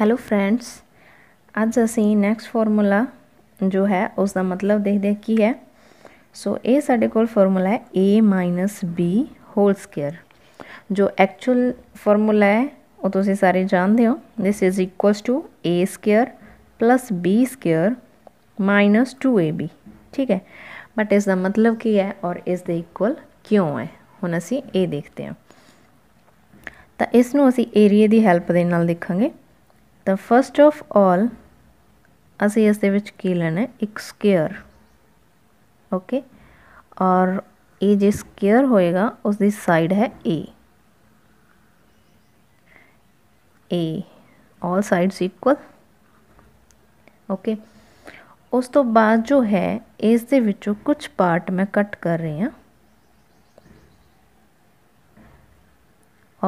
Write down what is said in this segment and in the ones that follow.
hello friends ਅੱਜ ਅਸੀਂ next formula ਜੋ ਹੈ ਉਸ ਦਾ ਮਤਲਬ ਦੇਖਦੇ ਹਾਂ ਕੀ ਹੈ ਸੋ ਇਹ ਸਾਡੇ ਕੋਲ ਫਾਰਮੂਲਾ ਹੈ a b ਹੋਲ ਸਕੁਅਰ ਜੋ ਐਕਚੁਅਲ ਫਾਰਮੂਲਾ ਹੈ ਉਹ ਤੁਸੀਂ ਸਾਰੇ ਜਾਣਦੇ ਹੋ this is equals to a square b square 2ab ਠੀਕ ਹੈ ਬਟ ਇਸ ਦਾ ਮਤਲਬ ਕੀ ਹੈ ਔਰ ਇਸ ਦੇ ਇਕੁਅਲ ਕਿਉਂ ਹੈ ਹੁਣ ਅਸੀਂ ਇਹ ਦੇਖਦੇ ਹਾਂ ਤਾਂ ਇਸ ਨੂੰ ਅਸੀਂ ਏਰੀਆ ਦੀ ਹੈਲਪ ਦੇ ਨਾਲ ਦੇਖਾਂਗੇ द फस्ट ऑफ ऑल असी इस लैना एक स्केयर ओके और ये जो स्केयर होएगा उसकी साइड है A L side equal okay उस तो बाद जो है इस कुछ पार्ट मैं कट कर रही हूँ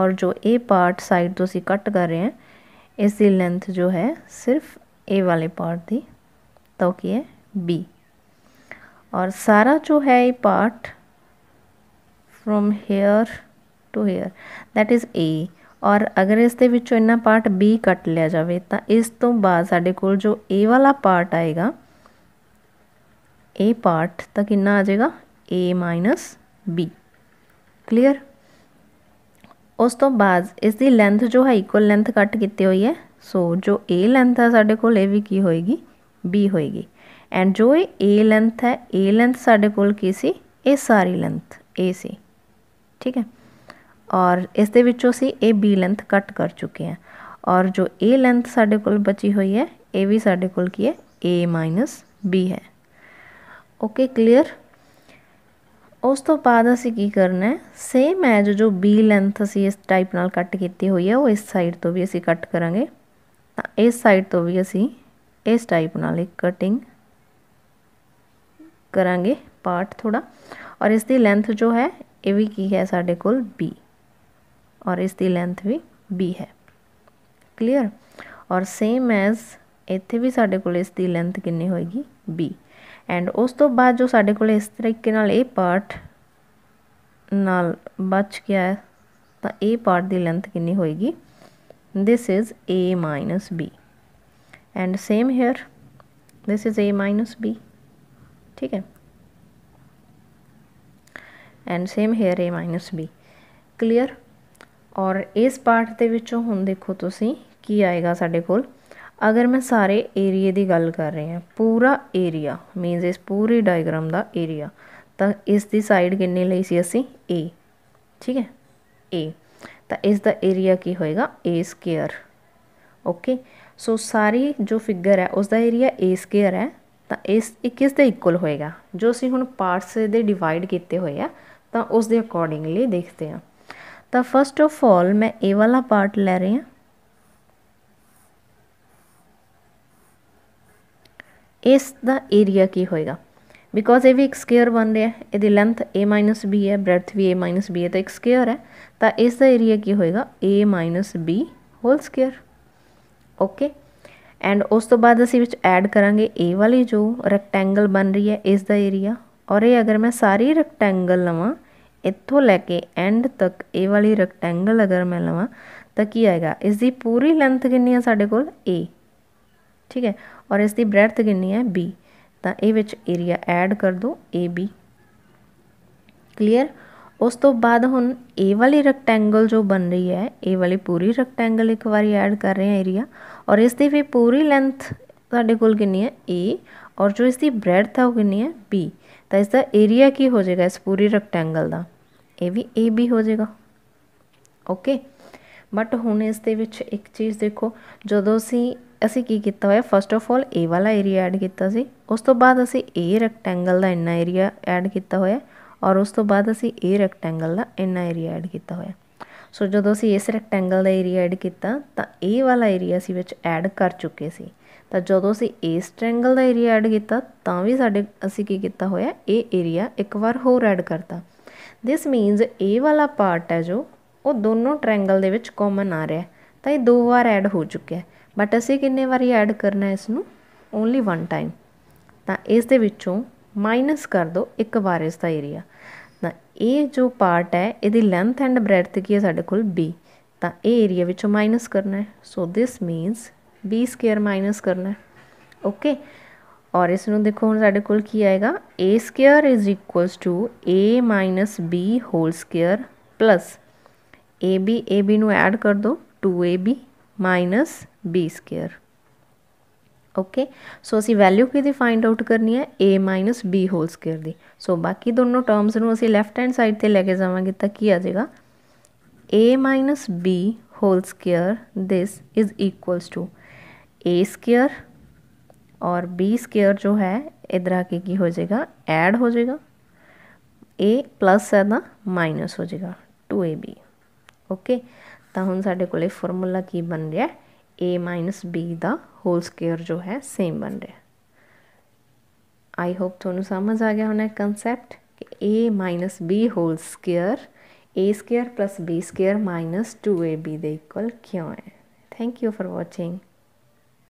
और जो ए पार्ट साइड तो अं कट कर रहे हैं इसी लेंथ जो है सिर्फ ए वाले पार्ट दी तो की है बी और सारा जो है ये part from here to here that is A और अगर इस इन्ना पार्ट बी कट लिया जाए तो इस तो बाद साढ़े को जो ए वाला पार्ट आएगा ए पार्ट तो कि आ जाएगा ए माइनस बी क्लीयर उस तो बाद इसकी लेंथ जो है इक्वल लेंथ कट की हुई है सो जो ए लेंथ है साढ़े को ले भी की होएगी बी होएगी एंड जो ए लेंथ है ए लेंथ साढ़े को सी ए सारी लेंथ ए सी ठीक है और इस दे ए बी लेंथ कट कर चुके हैं और जो ए लेंथ साढ़े को बची हुई है ये भी साढ़े को है ए माइनस बी है ओके क्लीयर उस तो बाद असी की करना है सेम एज जो बी लेंथ असी इस टाइप न कट की हुई है वो इस साइड तो भी असी कट करा तो इस साइड तो भी असी इस टाइप न एक कटिंग करा पार्ट थोड़ा और इसकी लेंथ जो है ये भी की है साढ़े को बी और इसकी लेंथ भी बी है क्लीयर और सेम एज इत भी साढ़े को लेंथ कि होएगी बी एंड उस तो बाद जो साढ़े को इस तरीके पार्ट नाल बच गया है तो ए पार्ट की लेंथ कि होएगी this is A minus B and same here this is A minus B ठीक है and same here A minus B clear और इस पार्ट के हम देखो तो आएगा साढ़े को ਅਗਰ ਮੈਂ ਸਾਰੇ ਏਰੀਆ ਦੀ ਗੱਲ ਕਰ ਰਹੀ ਹਾਂ ਪੂਰਾ ਏਰੀਆ ਮੀਨਸ ਇਸ ਪੂਰੀ ਡਾਇਗ੍ਰਾਮ ਦਾ ਏਰੀਆ ਤਾਂ ਇਸ ਦੀ ਸਾਈਡ ਕਿੰਨੀ ਲਈ ਸੀ ਅਸੀਂ a ਠੀਕ ਹੈ a ਤਾਂ ਇਸ ਦਾ ਏਰੀਆ ਕੀ ਹੋਏਗਾ a ਸਕੁਅਰ ਓਕੇ ਸੋ ਸਾਰੀ ਜੋ ਫਿਗਰ ਹੈ ਉਸ ਦਾ ਏਰੀਆ a ਸਕੁਅਰ ਹੈ ਤਾਂ ਇਸ ਕਿਸ ਦੇ ਇਕੁਅਲ ਹੋਏਗਾ ਜੋ ਅਸੀਂ ਹੁਣ ਪਾਰਟਸ ਦੇ ਡਿਵਾਈਡ ਕੀਤੇ ਹੋਏ ਆ ਤਾਂ ਉਸ ਦੇ ਅਕੋਰਡਿੰਗਲੀ ਦੇਖਦੇ ਆ ਤਾਂ ਫਸਟ ਆਫ ਆਲ ਮੈਂ a ਵਾਲਾ ਪਾਰਟ ਲੈ ਰਹੀ ਹਾਂ ਇਸ ਦਾ ਏਰੀਆ ਕੀ ਹੋਏਗਾ ਬਿਕੋਜ਼ ਇਹ ਵੀ ਇੱਕ ਸਕੁਅਰ ਬਣ ਰਿਹਾ ਹੈ ਇਹਦੀ ਲੈਂਥ a b ਹੈ ਬ੍ਰੈਡਥ ਵੀ a b ਹੈ ਤਾਂ ਇੱਕ ਸਕੁਅਰ ਹੈ ਤਾਂ ਇਸ ਦਾ ਏਰੀਆ ਕੀ ਹੋਏਗਾ a b whole square okay and ਉਸ ਤੋਂ ਬਾਅਦ ਅਸੀਂ ਵਿੱਚ ਐਡ ਕਰਾਂਗੇ a ਵਾਲੀ ਜੋ ਰੈਕਟੈਂਗਲ ਬਣ ਰਹੀ ਹੈ ਇਸ ਦਾ ਏਰੀਆ ਔਰ ਇਹ ਅਗਰ ਮੈਂ ਸਾਰੀ ਰੈਕਟੈਂਗਲ ਲਵਾਂ ਇੱਥੋਂ ਲੈ ਕੇ ਐਂਡ ਤੱਕ ਇਹ ਵਾਲੀ ਰੈਕਟੈਂਗਲ ਅਗਰ ਮੈਂ ਲਵਾਂ ਤਾਂ ਕੀ ਆਏਗਾ ਇਸ ਦੀ ਪੂਰੀ ਲੈਂਥ ਕਿੰਨੀ ਹੈ ਸਾਡੇ ਕੋਲ a ठीक है और इसकी ब्रैथ कि बी तो ये एरिया एड कर दो ए बी क्लीयर उस तो बाद हूँ ए वाली रैक्टेंगल जो बन रही है ए वाली पूरी रैक्टेंगल एक बार ऐड कर रहे हैं एरिया और इसकी भी पूरी लेंथ साढ़े को ए और जो इसकी ब्रैथ है वह कि बी तो इसका एरिया की हो जाएगा इस पूरी रैक्टेंगल का ये भी ए बी हो जाएगा ओके बट हूँ इस एक चीज़ देखो जो असी ਅਸੀਂ ਕੀ ਕੀਤਾ ਹੋਇਆ ਫਸਟ ਆਫ ਆਲ ਇਹ ਵਾਲਾ ਏਰੀਆ ਐਡ ਕੀਤਾ ਸੀ ਉਸ ਤੋਂ ਬਾਅਦ ਅਸੀਂ ਇਹ ਰੈਕਟੈਂਗਲ ਦਾ ਇੰਨਾ ਏਰੀਆ ਐਡ ਕੀਤਾ ਹੋਇਆ ਔਰ ਉਸ ਤੋਂ ਬਾਅਦ ਅਸੀਂ ਇਹ ਰੈਕਟੈਂਗਲ ਦਾ ਇੰਨਾ ਏਰੀਆ ਐਡ ਕੀਤਾ ਹੋਇਆ ਸੋ ਜਦੋਂ ਅਸੀਂ ਇਸ ਰੈਕਟੈਂਗਲ ਦਾ ਏਰੀਆ ਐਡ ਕੀਤਾ ਤਾਂ ਇਹ ਵਾਲਾ ਏਰੀਆ ਅਸੀਂ ਵਿੱਚ ਐਡ ਕਰ ਚੁੱਕੇ ਸੀ ਤਾਂ ਜਦੋਂ ਅਸੀਂ ਇਸ ਟ੍ਰੈਂਗਲ ਦਾ ਏਰੀਆ ਐਡ ਕੀਤਾ ਤਾਂ ਵੀ ਸਾਡੇ ਅਸੀਂ ਕੀ ਕੀਤਾ ਹੋਇਆ ਇਹ ਏਰੀਆ ਇੱਕ ਵਾਰ ਹੋਰ ਐਡ ਕਰਤਾ ਥਿਸ ਮੀਨਸ ਇਹ ਵਾਲਾ ਪਾਰਟ ਹੈ ਜੋ ਉਹ ਦੋਨੋਂ ਟ੍ਰੈਂਗਲ ਦੇ ਵਿੱਚ ਕਾਮਨ ਆ ਰਿਹਾ ਹੈ ਤਾਂ ਇਹ ਦੋ ਵਾਰ ਐਡ ਹੋ ਚੁੱਕਿਆ ਬਟ ਅਸੀਂ ਕਿੰਨੇ ਵਾਰੀ ਐਡ ਕਰਨਾ ਹੈ ਇਸ ਨੂੰ ਓਨਲੀ ਵਨ ਟਾਈਮ ਤਾਂ ਇਸ ਦੇ ਵਿੱਚੋਂ ਮਾਈਨਸ ਕਰ ਦਿਓ ਇੱਕ ਵਾਰ ਇਸ ਦਾ ਏਰੀਆ ਤਾਂ ਇਹ ਜੋ ਪਾਰਟ ਹੈ ਇਹਦੀ ਲੈਂਥ ਐਂਡ ਬ੍ਰੈਡਥ ਕੀ ਹੈ ਸਾਡੇ ਕੋਲ b ਤਾਂ ਇਹ ਏਰੀਆ ਵਿੱਚੋਂ ਮਾਈਨਸ ਕਰਨਾ ਹੈ so this means b square minus ਕਰਨਾ ਹੈ ਓਕੇ ਔਰ ਇਸ ਨੂੰ ਦੇਖੋ ਹੁਣ ਸਾਡੇ ਕੋਲ ਕੀ ਆਏਗਾ a square is equals to a minus b whole square plus ab ab ਨੂੰ ਐਡ ਕਰ ਦਿਓ two A B minus B square okay so असी वैल्यू कि फाइंड आउट करनी है A minus B whole square की सो बाकी दोनों टर्म्स में असी लैफ्ट हैंड साइड से लैके जावे तो की आ जाएगा A minus B whole square this is equals to A square और बी स्केयर जो है इधर आके की हो जाएगा एड हो जाएगा ए प्लस है ना माइनस हो जाएगा टू ए बी ओके तो हम साढ़े को फॉर्मूला की बन रहा है ए माइनस बी का होल स्केयर जो है सेम बन रहा आई होप थ समझ आ गया होना कंसैप्ट कि A minus B whole square A square plus B square minus two A B देक्ल क्यों है थैंक यू फॉर वॉचिंग